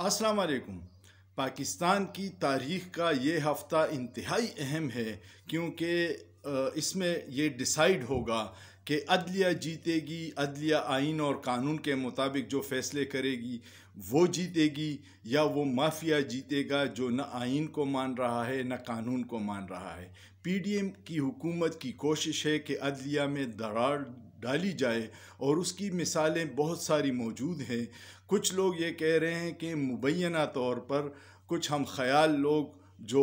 अस्सलाम वालेकुम पाकिस्तान की तारीख का ये हफ्ता इंतहाई अहम है क्योंकि इसमें ये डिसाइड होगा कि अदलिया जीतेगी अदलिया आइन और कानून के मुताबिक जो फैसले करेगी वो जीतेगी या वो माफिया जीतेगा जो न आइन को मान रहा है न कानून को मान रहा है पीडीएम की हुकूमत की कोशिश है कि अदलिया में दरार डाली जाए और उसकी मिसालें बहुत सारी मौजूद हैं कुछ लोग ये कह रहे हैं कि मुबैना तौर पर कुछ हम ख्याल लोग जो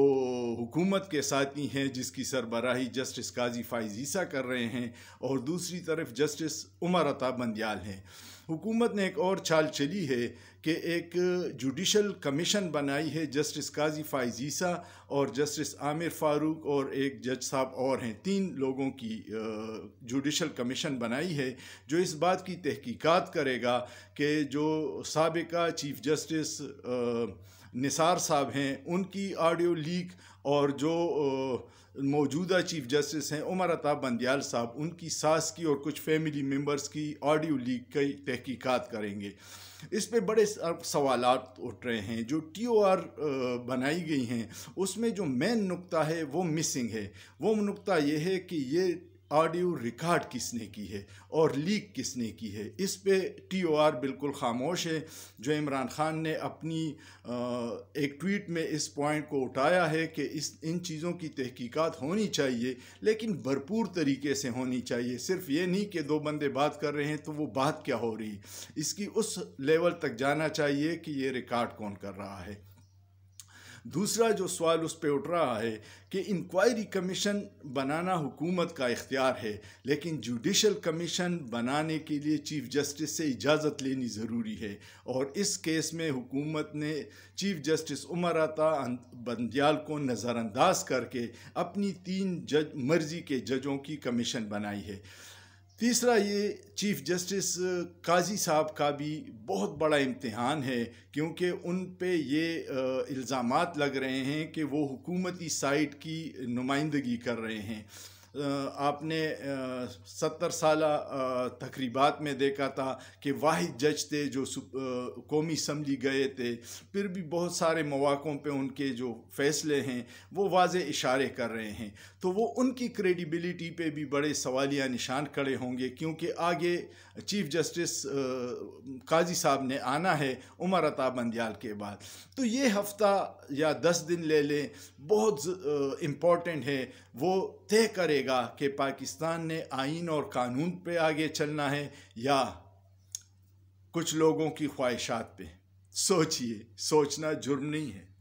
हुकूमत के साथी हैं जिसकी सरबराही जस्टिस काजी फाइज ईसा कर रहे हैं और दूसरी तरफ जस्टिस उमर अता बंदियाल हैं हुकूमत ने एक और चाल चली है कि एक जुडिशल कमीशन बनाई है जस्टिस काजी फाइज ईसा और जस्टिस आमिर फारूक और एक जज साहब और हैं तीन लोगों की जुडिशल कमीशन बनाई है जो इस बात की तहकीकात करेगा कि जो सबका चीफ जस्टिस निसार साहब हैं उनकी ऑडियो लीक और जो मौजूदा चीफ जस्टिस हैं उमर अता बंदियाल साहब उनकी सास की और कुछ फैमिली मेम्बर्स की ऑडियो लीक की तहकीकात करेंगे इस पे बड़े सवाल उठ रहे हैं जो टी ओ आर बनाई गई हैं उसमें जो मेन नुक्ता है वो मिसिंग है वो नुक्ता ये है कि ये ऑडियो रिकॉर्ड किसने की है और लीक किसने की है इस पे टी ओ आर बिल्कुल खामोश है जो इमरान ख़ान ने अपनी एक ट्वीट में इस पॉइंट को उठाया है कि इस इन चीज़ों की तहकीकात होनी चाहिए लेकिन भरपूर तरीके से होनी चाहिए सिर्फ ये नहीं कि दो बंदे बात कर रहे हैं तो वो बात क्या हो रही इसकी उस लेवल तक जाना चाहिए कि ये रिकॉर्ड कौन कर रहा है दूसरा जो सवाल उस पर उठ रहा है कि इंक्वायरी कमीशन बनाना हुकूमत का इख्तियार है लेकिन जुडिशल कमीशन बनाने के लिए चीफ जस्टिस से इजाज़त लेनी ज़रूरी है और इस केस में हुकूमत ने चीफ जस्टिस उमर अता बंदयाल को नज़रअंदाज करके अपनी तीन जज मर्जी के जजों की कमीशन बनाई है तीसरा ये चीफ जस्टिस काजी साहब का भी बहुत बड़ा इम्तहान है क्योंकि उन पे ये इल्ज़ाम लग रहे हैं कि वो हुकूमती साइट की नुमाइंदगी कर रहे हैं आपने सत्तर साल तकरीबात में देखा था कि वाहिद जज थे जो कौमी असम्बली गए थे फिर भी बहुत सारे मौाकों पे उनके जो फैसले हैं वो वाज इशारे कर रहे हैं तो वो उनकी क्रेडिबिलिटी पे भी बड़े सवालिया निशान खड़े होंगे क्योंकि आगे चीफ जस्टिस काजी साहब ने आना है उमर अता बंदयाल के बाद तो ये हफ्ता या दस दिन ले लें बहुत इम्पॉर्टेंट है वो तय करे करेगा कि पाकिस्तान ने आइन और कानून पे आगे चलना है या कुछ लोगों की ख्वाहिशात पे सोचिए सोचना जुर्म नहीं है